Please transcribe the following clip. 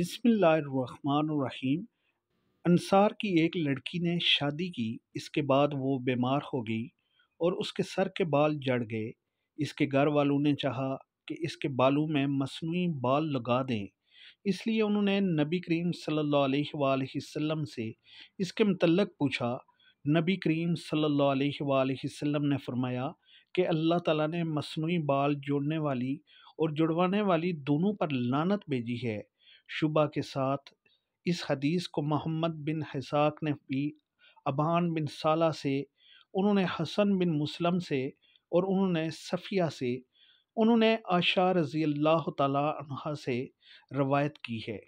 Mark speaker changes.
Speaker 1: बिसमीम अंसार की एक लड़की ने शादी की इसके बाद वो बीमार हो गई और उसके सर के बाल जड़ गए इसके घर वालों ने चाहा कि इसके बालों में मसनू बाल लगा दें इसलिए उन्होंने नबी करीम सल्लल्लाहु अलैहि वसल्लम से इसके मतलब पूछा नबी करीम सल्लल्लाहु अलैहि वसल्लम ने फरमाया कि अल्लाह ताला ने मसनू बाल जोड़ने वाली और जुड़वाने वाली दोनों पर लानत भेजी है शुबा के साथ इस हदीस को मोहम्मद बिन हसाक ने भी अबान बिन साला से उन्होंने हसन बिन मुस्लम से और उन्होंने सफ़िया से उन्होंने आशा रज़ी अल्लाह तला से रवायत की है